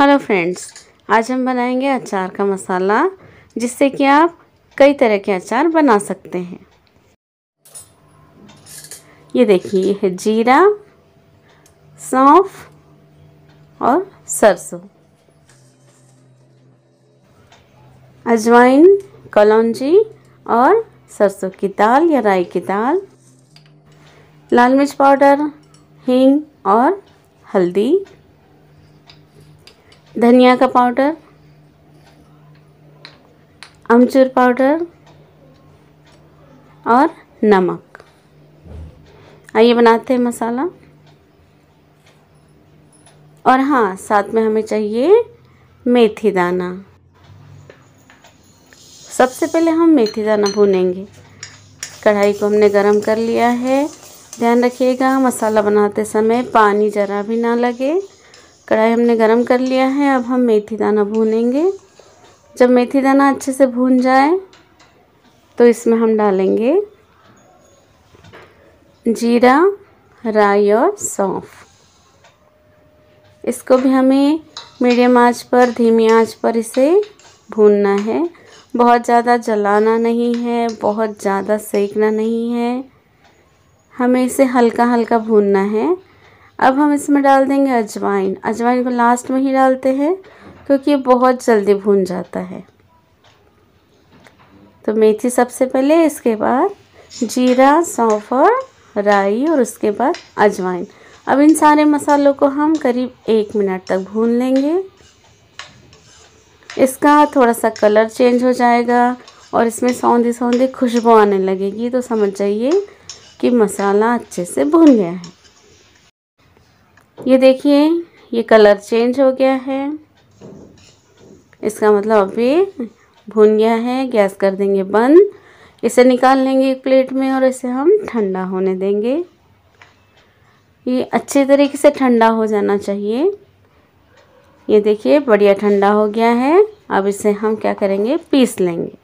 hello friends आज हम बनाएंगे अचार का मसाला जिससे कि आप कई तरह के अचार बना सकते हैं ये देखिए ये है जीरा सौंफ और सरसों अजवाइन कलौजी और सरसों की दाल या राई की दाल लाल मिर्च पाउडर हींग और हल्दी धनिया का पाउडर अमचूर पाउडर और नमक आइए बनाते हैं मसाला और हाँ साथ में हमें चाहिए मेथी दाना सबसे पहले हम मेथी दाना भूनेंगे कढ़ाई को हमने गरम कर लिया है ध्यान रखिएगा मसाला बनाते समय पानी ज़रा भी ना लगे कढ़ाई हमने गरम कर लिया है अब हम मेथी दाना भूनेंगे जब मेथी दाना अच्छे से भून जाए तो इसमें हम डालेंगे जीरा राई और सौंफ इसको भी हमें मीडियम आंच पर धीमी आंच पर इसे भूनना है बहुत ज़्यादा जलाना नहीं है बहुत ज़्यादा सेकना नहीं है हमें इसे हल्का हल्का भूनना है अब हम इसमें डाल देंगे अजवाइन अजवाइन को लास्ट में ही डालते हैं क्योंकि ये बहुत जल्दी भून जाता है तो मेथी सबसे पहले इसके बाद जीरा सौंफ और राई और उसके बाद अजवाइन अब इन सारे मसालों को हम करीब एक मिनट तक भून लेंगे इसका थोड़ा सा कलर चेंज हो जाएगा और इसमें सौंधी सौंधी खुशबू आने लगेगी तो समझ जाइए कि मसाला अच्छे से भून गया है ये देखिए ये कलर चेंज हो गया है इसका मतलब अभी भून गया है गैस कर देंगे बंद इसे निकाल लेंगे एक प्लेट में और इसे हम ठंडा होने देंगे ये अच्छे तरीके से ठंडा हो जाना चाहिए ये देखिए बढ़िया ठंडा हो गया है अब इसे हम क्या करेंगे पीस लेंगे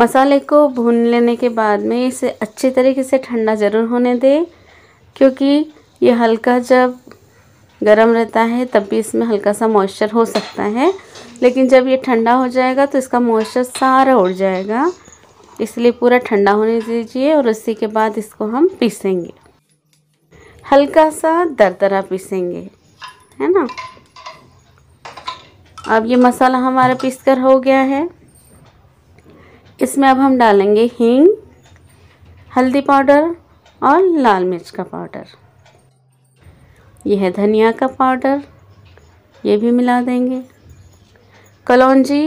मसाले को भून लेने के बाद में इसे अच्छे तरीके से ठंडा ज़रूर होने दें क्योंकि ये हल्का जब गर्म रहता है तब भी इसमें हल्का सा मॉइस्चर हो सकता है लेकिन जब ये ठंडा हो जाएगा तो इसका मॉइस्चर सारा उड़ जाएगा इसलिए पूरा ठंडा होने दीजिए और उसी के बाद इसको हम पीसेंगे हल्का सा दरदरा पीसेंगे है ना अब ये मसाला हमारा पीस कर हो गया है इसमें अब हम डालेंगे हींग हल्दी पाउडर और लाल मिर्च का पाउडर यह है धनिया का पाउडर ये भी मिला देंगे कलौजी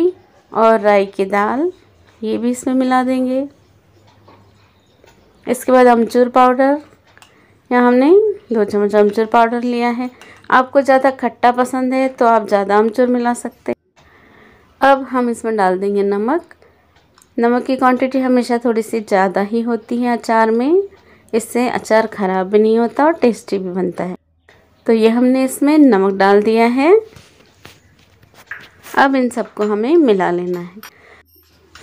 और राई की दाल ये भी इसमें मिला देंगे इसके बाद अमचूर पाउडर यहाँ हमने दो चम्मच अमचूर पाउडर लिया है आपको ज़्यादा खट्टा पसंद है तो आप ज़्यादा अमचूर मिला सकते हैं अब हम इसमें डाल देंगे नमक नमक की क्वांटिटी हमेशा थोड़ी सी ज़्यादा ही होती है अचार में इससे अचार ख़राब भी नहीं होता और टेस्टी भी बनता है तो ये हमने इसमें नमक डाल दिया है अब इन सबको हमें मिला लेना है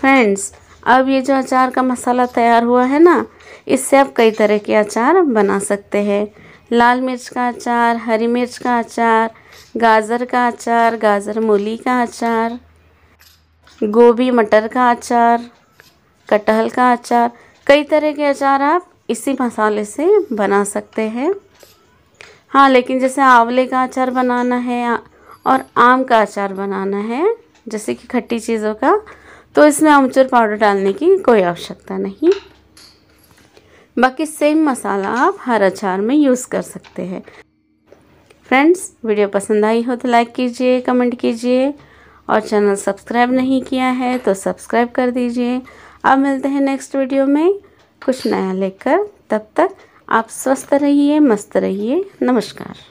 फ्रेंड्स अब ये जो अचार का मसाला तैयार हुआ है ना इससे आप कई तरह के अचार बना सकते हैं लाल मिर्च का अचार हरी मिर्च का अचार गाजर का अचार गाजर मूली का अचार गोभी मटर का अचार कटहल का अचार कई तरह के अचार आप इसी मसाले से बना सकते हैं हाँ लेकिन जैसे आंवले का अचार बनाना है और आम का अचार बनाना है जैसे कि खट्टी चीज़ों का तो इसमें अमचूर पाउडर डालने की कोई आवश्यकता नहीं बाकी सेम मसाला आप हर अचार में यूज़ कर सकते हैं फ्रेंड्स वीडियो पसंद आई हो तो लाइक कीजिए कमेंट कीजिए और चैनल सब्सक्राइब नहीं किया है तो सब्सक्राइब कर दीजिए अब मिलते हैं नेक्स्ट वीडियो में कुछ नया लेकर तब तक आप स्वस्थ रहिए मस्त रहिए नमस्कार